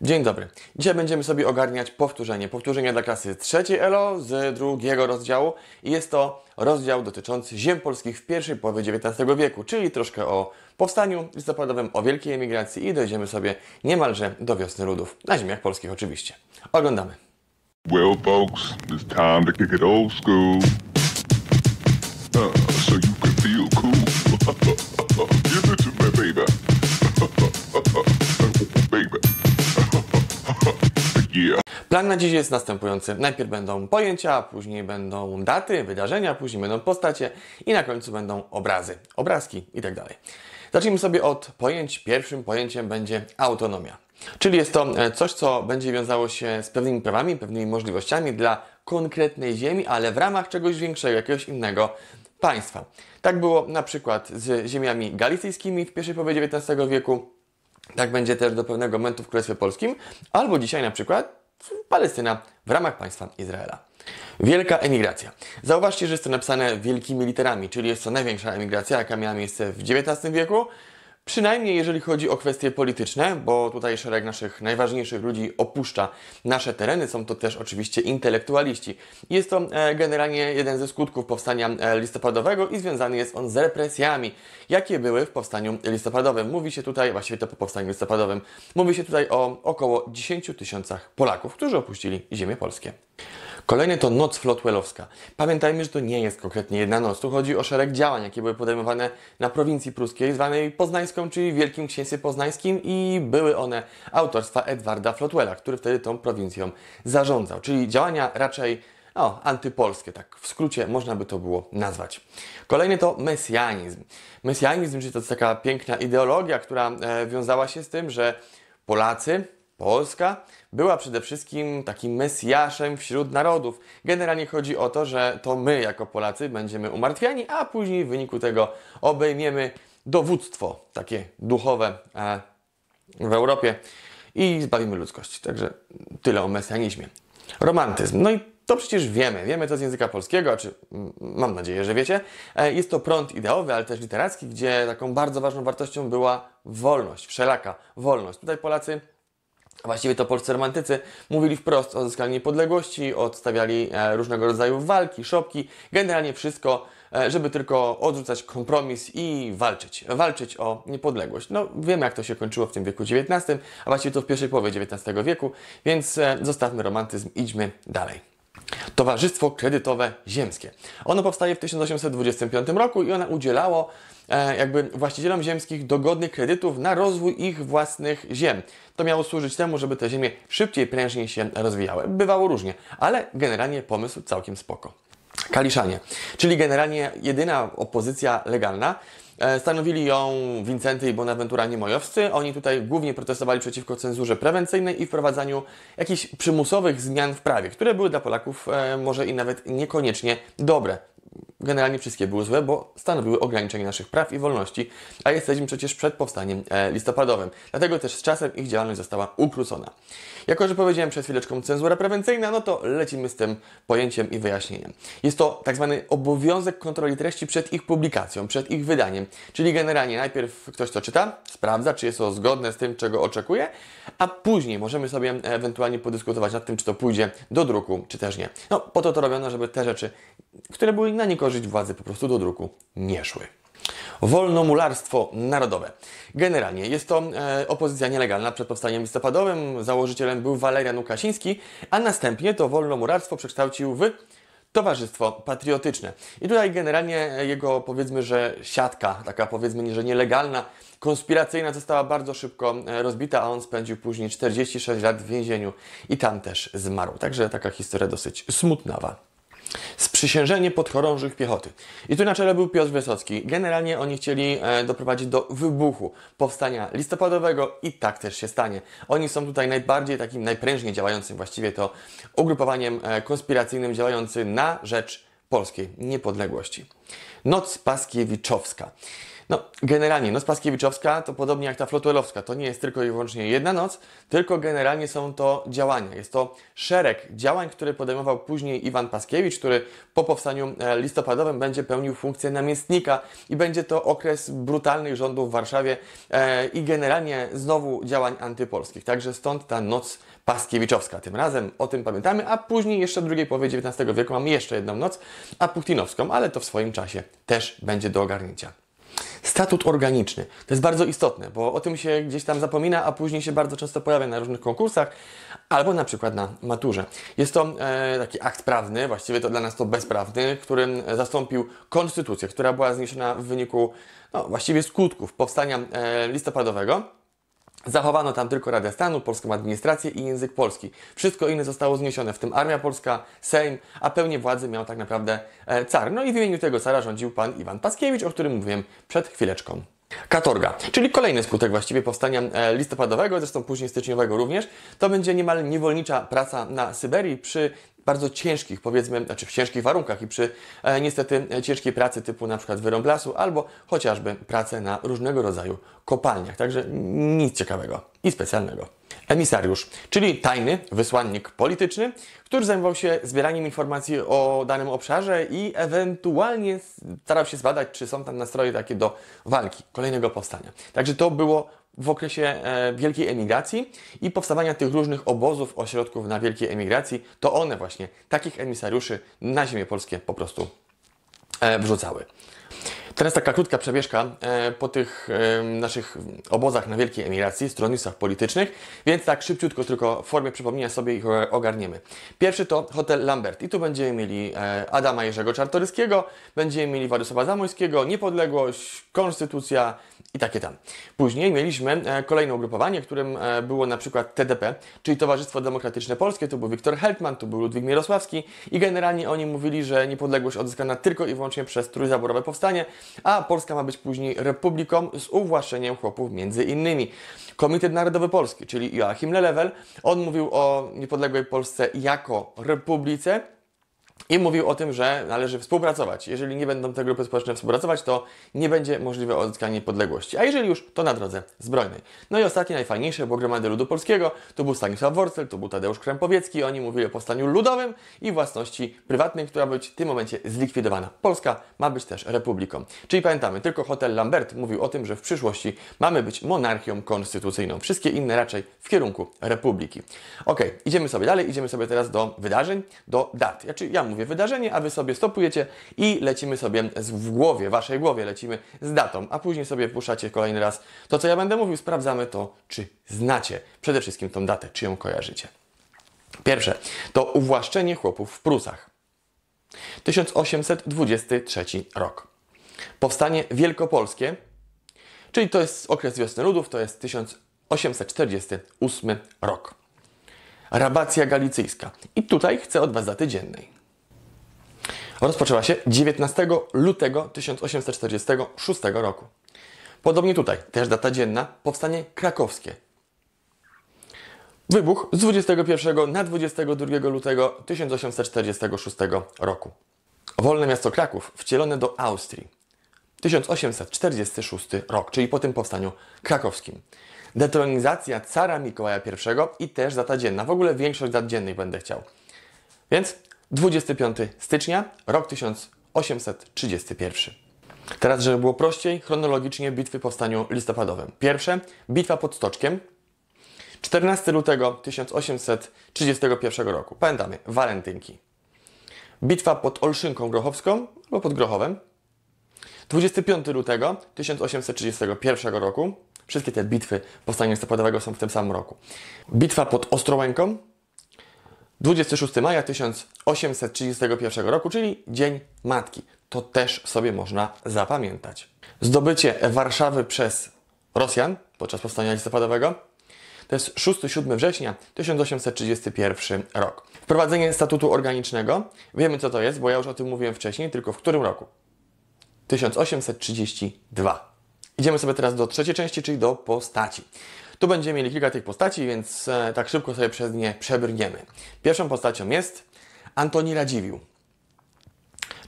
Dzień dobry. Dzisiaj będziemy sobie ogarniać powtórzenie. Powtórzenie dla klasy trzeciej ELO z drugiego rozdziału i jest to rozdział dotyczący ziem polskich w pierwszej połowie XIX wieku, czyli troszkę o powstaniu listopadowym, o wielkiej emigracji i dojdziemy sobie niemalże do wiosny ludów. Na ziemiach polskich oczywiście. Oglądamy. Well folks, it's time to kick it old school. Plan na dziś jest następujący. Najpierw będą pojęcia, później będą daty, wydarzenia, później będą postacie i na końcu będą obrazy, obrazki itd. Tak Zacznijmy sobie od pojęć. Pierwszym pojęciem będzie autonomia. Czyli jest to e, coś, co będzie wiązało się z pewnymi prawami, pewnymi możliwościami dla konkretnej ziemi, ale w ramach czegoś większego, jakiegoś innego państwa. Tak było na przykład z ziemiami galicyjskimi w pierwszej połowie XIX wieku, tak będzie też do pewnego momentu w Królestwie Polskim, albo dzisiaj na przykład Palestyna w ramach państwa Izraela. Wielka emigracja. Zauważcie, że jest to napisane wielkimi literami, czyli jest to największa emigracja, jaka miała miejsce w XIX wieku Przynajmniej jeżeli chodzi o kwestie polityczne, bo tutaj szereg naszych najważniejszych ludzi opuszcza nasze tereny, są to też oczywiście intelektualiści. Jest to e, generalnie jeden ze skutków powstania e, listopadowego i związany jest on z represjami, jakie były w powstaniu listopadowym. Mówi się tutaj, właściwie to po powstaniu listopadowym, mówi się tutaj o około 10 tysiącach Polaków, którzy opuścili ziemię polskie. Kolejny to noc flotwellowska. Pamiętajmy, że to nie jest konkretnie jedna noc. Tu chodzi o szereg działań, jakie były podejmowane na prowincji pruskiej, zwanej Poznańską, czyli Wielkim Księstwie Poznańskim i były one autorstwa Edwarda Flotwella, który wtedy tą prowincją zarządzał. Czyli działania raczej o, antypolskie, tak w skrócie można by to było nazwać. Kolejny to mesjanizm. Mesjanizm, czyli to jest taka piękna ideologia, która e, wiązała się z tym, że Polacy Polska była przede wszystkim takim mesjaszem wśród narodów. Generalnie chodzi o to, że to my jako Polacy będziemy umartwiani, a później w wyniku tego obejmiemy dowództwo takie duchowe e, w Europie i zbawimy ludzkość. Także tyle o mesjanizmie. Romantyzm. No i to przecież wiemy, wiemy to z języka polskiego, czy mam nadzieję, że wiecie. E, jest to prąd ideowy, ale też literacki, gdzie taką bardzo ważną wartością była wolność, wszelaka wolność. Tutaj Polacy Właściwie to polscy romantycy mówili wprost o uzyskaniu niepodległości, odstawiali e, różnego rodzaju walki, szopki, generalnie wszystko, e, żeby tylko odrzucać kompromis i walczyć, walczyć o niepodległość. No wiemy jak to się kończyło w tym wieku XIX, a właściwie to w pierwszej połowie XIX wieku, więc e, zostawmy romantyzm, idźmy dalej. Towarzystwo Kredytowe Ziemskie. Ono powstaje w 1825 roku i ono udzielało e, jakby właścicielom ziemskich dogodnych kredytów na rozwój ich własnych ziem. To miało służyć temu, żeby te ziemie szybciej, prężniej się rozwijały. Bywało różnie, ale generalnie pomysł całkiem spoko. Kaliszanie, czyli generalnie jedyna opozycja legalna, E, stanowili ją Wincenty i Bonaventura Niemojowscy. Oni tutaj głównie protestowali przeciwko cenzurze prewencyjnej i wprowadzaniu jakichś przymusowych zmian w prawie, które były dla Polaków e, może i nawet niekoniecznie dobre generalnie wszystkie były złe, bo stanowiły ograniczenie naszych praw i wolności, a jesteśmy przecież przed powstaniem e, listopadowym. Dlatego też z czasem ich działalność została ukrócona. Jako, że powiedziałem przed chwileczką cenzura prewencyjna, no to lecimy z tym pojęciem i wyjaśnieniem. Jest to tak zwany obowiązek kontroli treści przed ich publikacją, przed ich wydaniem, czyli generalnie najpierw ktoś to czyta, sprawdza, czy jest to zgodne z tym, czego oczekuje, a później możemy sobie e, ewentualnie podyskutować nad tym, czy to pójdzie do druku, czy też nie. No, po to to robiono, żeby te rzeczy, które były na niekorzyść dołożyć władzy po prostu do druku nie szły. Wolnomularstwo narodowe. Generalnie jest to e, opozycja nielegalna przed powstaniem listopadowym. Założycielem był Walerian Łukasiński, a następnie to wolnomularstwo przekształcił w Towarzystwo Patriotyczne. I tutaj generalnie e, jego powiedzmy, że siatka, taka powiedzmy, że nielegalna, konspiracyjna została bardzo szybko e, rozbita, a on spędził później 46 lat w więzieniu i tam też zmarł. Także taka historia dosyć smutnawa. Przysiężenie podchorążych piechoty. I tu na czele był Piotr Wysocki. Generalnie oni chcieli e, doprowadzić do wybuchu powstania listopadowego i tak też się stanie. Oni są tutaj najbardziej takim, najprężniej działającym właściwie to ugrupowaniem e, konspiracyjnym działającym na rzecz polskiej niepodległości. Noc Paskiewiczowska. No, generalnie noc Paskiewiczowska to podobnie jak ta Flotuelowska, to nie jest tylko i wyłącznie jedna noc, tylko generalnie są to działania. Jest to szereg działań, które podejmował później Iwan Paskiewicz, który po powstaniu e, listopadowym będzie pełnił funkcję namiestnika i będzie to okres brutalnych rządów w Warszawie e, i generalnie znowu działań antypolskich. Także stąd ta noc Paskiewiczowska. Tym razem o tym pamiętamy, a później jeszcze w drugiej połowie XIX wieku mamy jeszcze jedną noc, a Putinowską, ale to w swoim czasie też będzie do ogarnięcia. Statut organiczny. To jest bardzo istotne, bo o tym się gdzieś tam zapomina, a później się bardzo często pojawia na różnych konkursach albo na przykład na maturze. Jest to e, taki akt prawny, właściwie to dla nas to bezprawny, którym zastąpił konstytucję, która była zniesiona w wyniku no, właściwie skutków powstania e, listopadowego. Zachowano tam tylko Radę Stanu, polską administrację i język polski. Wszystko inne zostało zniesione, w tym Armia Polska, Sejm, a pełnię władzy miał tak naprawdę e, car. No i w imieniu tego cara rządził pan Iwan Paskiewicz, o którym mówiłem przed chwileczką. Katorga, czyli kolejny skutek właściwie powstania e, listopadowego, zresztą później styczniowego również, to będzie niemal niewolnicza praca na Syberii przy bardzo ciężkich, powiedzmy, znaczy w ciężkich warunkach i przy e, niestety e, ciężkiej pracy typu na przykład wyrąb lasu albo chociażby pracę na różnego rodzaju kopalniach. Także nic ciekawego i specjalnego. Emisariusz, czyli tajny wysłannik polityczny, który zajmował się zbieraniem informacji o danym obszarze i ewentualnie starał się zbadać, czy są tam nastroje takie do walki, kolejnego powstania. Także to było w okresie e, wielkiej emigracji i powstawania tych różnych obozów, ośrodków na wielkiej emigracji, to one właśnie takich emisariuszy na ziemię polskie po prostu e, wrzucały. Teraz taka krótka przebieżka e, po tych naszych obozach na wielkiej emigracji, stronnictwach politycznych, więc tak szybciutko, tylko w formie przypomnienia sobie ich ogarniemy. Pierwszy to Hotel Lambert i tu będziemy mieli Adama Jerzego Czartoryskiego, będziemy mieli Władysława Zamojskiego, Niepodległość, Konstytucja, i takie tam. Później mieliśmy e, kolejne ugrupowanie, którym e, było na przykład TDP, czyli Towarzystwo Demokratyczne Polskie, tu był Wiktor Heltman, tu był Ludwik Mirosławski i generalnie oni mówili, że niepodległość odzyskana tylko i wyłącznie przez trójzaborowe powstanie, a Polska ma być później republiką z uwłaszczeniem chłopów między innymi. Komitet Narodowy Polski, czyli Joachim Lelewel, on mówił o niepodległej Polsce jako republice, i mówił o tym, że należy współpracować. Jeżeli nie będą te grupy społeczne współpracować, to nie będzie możliwe odzyskanie podległości. A jeżeli już, to na drodze zbrojnej. No i ostatnie, najfajniejsze było Gromady Ludu Polskiego. Tu był Stanisław Worcel, tu był Tadeusz Krępowiecki. Oni mówili o powstaniu ludowym i własności prywatnej, która być w tym momencie zlikwidowana. Polska ma być też republiką. Czyli pamiętamy, tylko hotel Lambert mówił o tym, że w przyszłości mamy być monarchią konstytucyjną. Wszystkie inne raczej w kierunku republiki. Ok, idziemy sobie dalej. Idziemy sobie teraz do wydarzeń, do dat. Ja, czy ja mówię wydarzenie, a Wy sobie stopujecie i lecimy sobie w głowie, Waszej głowie lecimy z datą, a później sobie puszacie kolejny raz to, co ja będę mówił, sprawdzamy to, czy znacie przede wszystkim tą datę, czy ją kojarzycie. Pierwsze to uwłaszczenie chłopów w Prusach. 1823 rok. Powstanie Wielkopolskie, czyli to jest okres wiosny ludów, to jest 1848 rok. Rabacja galicyjska. I tutaj chcę od Was daty dziennej rozpoczęła się 19 lutego 1846 roku. Podobnie tutaj, też data dzienna, powstanie krakowskie. Wybuch z 21 na 22 lutego 1846 roku. Wolne miasto Kraków wcielone do Austrii. 1846 rok, czyli po tym powstaniu krakowskim. Detronizacja cara Mikołaja I i też data dzienna. W ogóle większość dat dziennych będę chciał. Więc 25 stycznia, rok 1831. Teraz, żeby było prościej, chronologicznie bitwy powstaniu listopadowym. Pierwsze, bitwa pod Stoczkiem, 14 lutego 1831 roku. Pamiętamy, walentynki. Bitwa pod Olszynką Grochowską albo pod Grochowem. 25 lutego 1831 roku. Wszystkie te bitwy powstania listopadowego są w tym samym roku. Bitwa pod Ostrołęką 26 maja 1831 roku, czyli Dzień Matki. To też sobie można zapamiętać. Zdobycie Warszawy przez Rosjan podczas powstania listopadowego to jest 6-7 września 1831 rok. Wprowadzenie statutu organicznego. Wiemy co to jest, bo ja już o tym mówiłem wcześniej, tylko w którym roku? 1832. Idziemy sobie teraz do trzeciej części, czyli do postaci. Tu będziemy mieli kilka tych postaci, więc e, tak szybko sobie przez nie przebrniemy. Pierwszą postacią jest Antoni Radziwiłł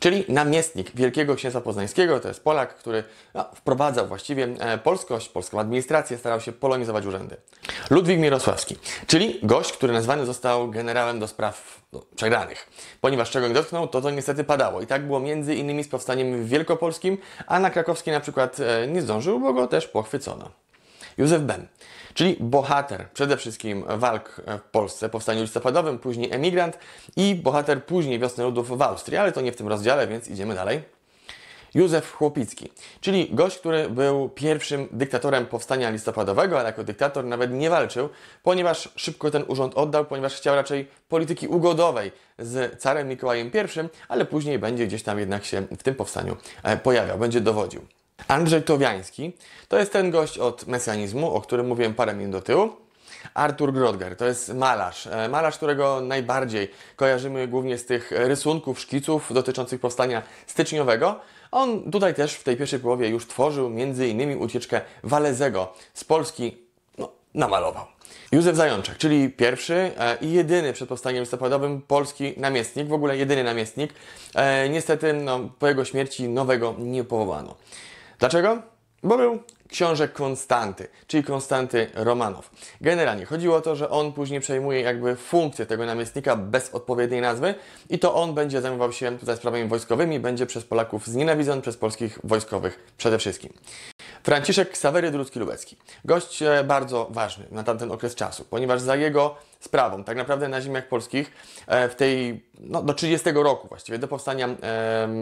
czyli namiestnik Wielkiego Księstwa Poznańskiego. To jest Polak, który no, wprowadzał właściwie e, polskość, polską administrację, starał się polonizować urzędy. Ludwik Mirosławski, czyli gość, który nazwany został generałem do spraw no, przegranych. Ponieważ czego nie dotknął, to to niestety padało. I tak było między innymi z powstaniem wielkopolskim, a na krakowskiej na przykład e, nie zdążył, bo go też pochwycono. Józef Bem, czyli bohater przede wszystkim walk w Polsce, powstaniu listopadowym, później emigrant i bohater później wiosny ludów w Austrii, ale to nie w tym rozdziale, więc idziemy dalej. Józef Chłopicki, czyli gość, który był pierwszym dyktatorem powstania listopadowego, ale jako dyktator nawet nie walczył, ponieważ szybko ten urząd oddał, ponieważ chciał raczej polityki ugodowej z carem Mikołajem I, ale później będzie gdzieś tam jednak się w tym powstaniu e, pojawiał, będzie dowodził. Andrzej Towiański to jest ten gość od mesjanizmu, o którym mówiłem parę minut do tyłu. Artur Grodger to jest malarz. E, malarz, którego najbardziej kojarzymy głównie z tych rysunków, szkiców dotyczących powstania styczniowego. On tutaj też w tej pierwszej połowie już tworzył m.in. ucieczkę Walezego z Polski. No, namalował. Józef Zajączek, czyli pierwszy e, i jedyny przed powstaniem listopadowym polski namiestnik, w ogóle jedyny namiestnik. E, niestety no, po jego śmierci nowego nie powołano. Dlaczego? Bo był książę Konstanty, czyli Konstanty Romanow. Generalnie chodziło o to, że on później przejmuje jakby funkcję tego namiestnika bez odpowiedniej nazwy i to on będzie zajmował się tutaj sprawami wojskowymi, będzie przez Polaków znienawidzony, przez polskich wojskowych przede wszystkim. Franciszek Ksawery Drucki-Lubecki. Gość e, bardzo ważny na tamten okres czasu, ponieważ za jego sprawą, tak naprawdę na ziemiach polskich e, w tej, no, do 30 roku właściwie, do powstania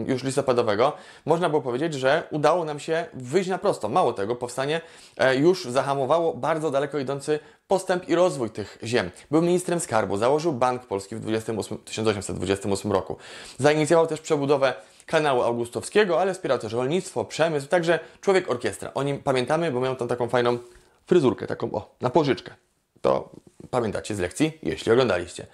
już listopadowego, można było powiedzieć, że udało nam się wyjść na prosto. Mało tego, powstanie e, już zahamowało bardzo daleko idący postęp i rozwój tych ziem. Był ministrem skarbu, założył Bank Polski w 28, 1828 roku. Zainicjował też przebudowę kanału Augustowskiego, ale wspierał też rolnictwo, przemysł, także człowiek orkiestra. O nim pamiętamy, bo miał tam taką fajną fryzurkę, taką o, na pożyczkę. To pamiętacie z lekcji, jeśli oglądaliście.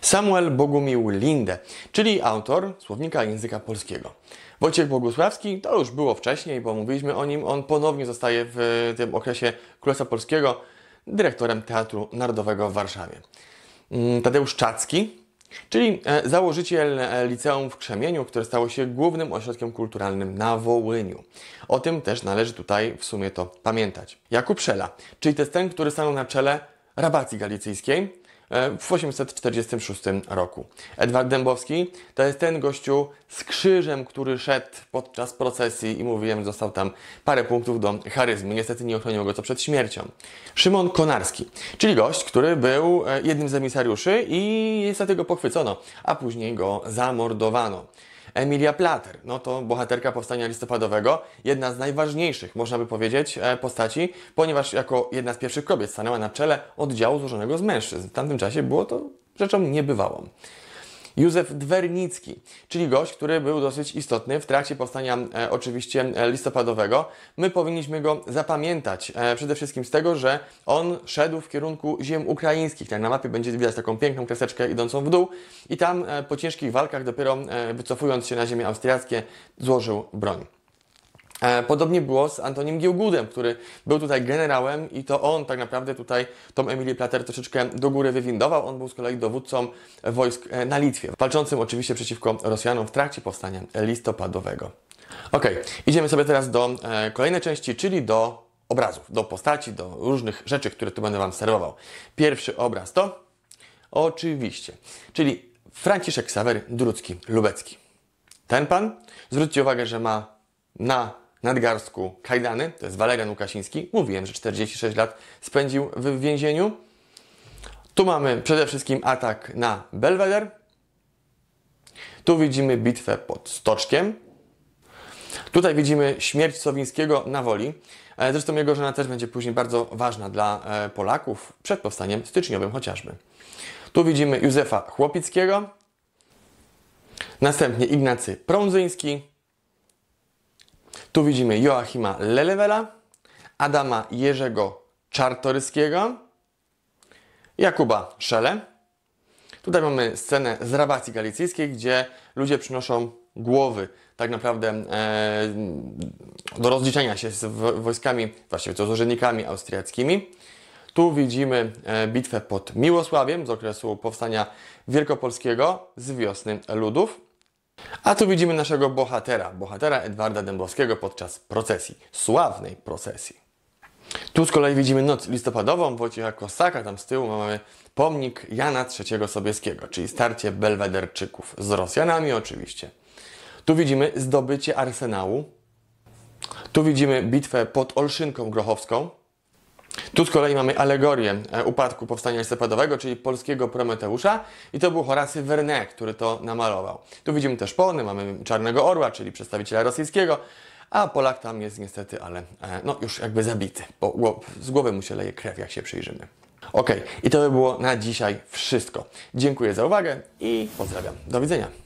Samuel Bogumił Linde, czyli autor słownika języka polskiego. Wojciech Bogusławski, to już było wcześniej, bo mówiliśmy o nim, on ponownie zostaje w tym okresie Królestwa Polskiego dyrektorem Teatru Narodowego w Warszawie. Mm, Tadeusz Czacki, Czyli e, założyciel e, liceum w Krzemieniu, które stało się głównym ośrodkiem kulturalnym na Wołyniu. O tym też należy tutaj w sumie to pamiętać. Jakub Szela, czyli to jest ten, który stanął na czele rabacji galicyjskiej, E, w 846 roku. Edward Dębowski to jest ten gościu z krzyżem, który szedł podczas procesji i mówiłem, że dostał tam parę punktów do charyzmy. Niestety nie ochroniło go co przed śmiercią. Szymon Konarski, czyli gość, który był e, jednym z emisariuszy i niestety go pochwycono, a później go zamordowano. Emilia Plater, no to bohaterka Powstania Listopadowego, jedna z najważniejszych, można by powiedzieć, e, postaci, ponieważ jako jedna z pierwszych kobiet stanęła na czele oddziału złożonego z mężczyzn. W tamtym czasie było to rzeczą niebywałą. Józef Dwernicki, czyli gość, który był dosyć istotny w trakcie powstania e, oczywiście e, listopadowego. My powinniśmy go zapamiętać e, przede wszystkim z tego, że on szedł w kierunku ziem ukraińskich. Tak na mapie będzie widać taką piękną kreseczkę idącą w dół i tam e, po ciężkich walkach dopiero e, wycofując się na ziemię austriackie złożył broń. E, podobnie było z Antonim Giełgudem, który był tutaj generałem i to on tak naprawdę tutaj tą Emilię Plater troszeczkę do góry wywindował. On był z kolei dowódcą wojsk e, na Litwie, walczącym oczywiście przeciwko Rosjanom w trakcie powstania listopadowego. Ok, idziemy sobie teraz do e, kolejnej części, czyli do obrazów, do postaci, do różnych rzeczy, które tu będę Wam serwował. Pierwszy obraz to oczywiście, czyli Franciszek Sawer Drucki Lubecki. Ten pan, zwróćcie uwagę, że ma na nadgarstku kajdany, to jest Walerian Łukasiński, mówiłem, że 46 lat spędził w więzieniu. Tu mamy przede wszystkim atak na Belweder. Tu widzimy bitwę pod Stoczkiem. Tutaj widzimy śmierć Sowińskiego na woli. E, zresztą jego żona też będzie później bardzo ważna dla e, Polaków przed powstaniem styczniowym chociażby. Tu widzimy Józefa Chłopickiego, następnie Ignacy Prądzyński, tu widzimy Joachima Lelewela, Adama Jerzego Czartoryskiego, Jakuba Szele. Tutaj mamy scenę z rabacji galicyjskiej, gdzie ludzie przynoszą głowy tak naprawdę e, do rozliczenia się z wojskami, właściwie to z urzędnikami austriackimi. Tu widzimy e, bitwę pod Miłosławiem z okresu powstania wielkopolskiego z wiosny ludów. A tu widzimy naszego bohatera, bohatera Edwarda Dębowskiego podczas procesji, sławnej procesji. Tu z kolei widzimy noc listopadową Wojciecha Kosaka, tam z tyłu mamy pomnik Jana III Sobieskiego, czyli starcie belwederczyków z Rosjanami oczywiście. Tu widzimy zdobycie arsenału. Tu widzimy bitwę pod Olszynką Grochowską. Tu z kolei mamy alegorię e, upadku powstania listopadowego, czyli polskiego Prometeusza i to był Horacy Werner, który to namalował. Tu widzimy też pony, mamy Czarnego Orła, czyli przedstawiciela rosyjskiego, a Polak tam jest niestety, ale e, no, już jakby zabity, bo z głowy mu się leje krew, jak się przyjrzymy. Ok, i to by było na dzisiaj wszystko. Dziękuję za uwagę i pozdrawiam. Do widzenia.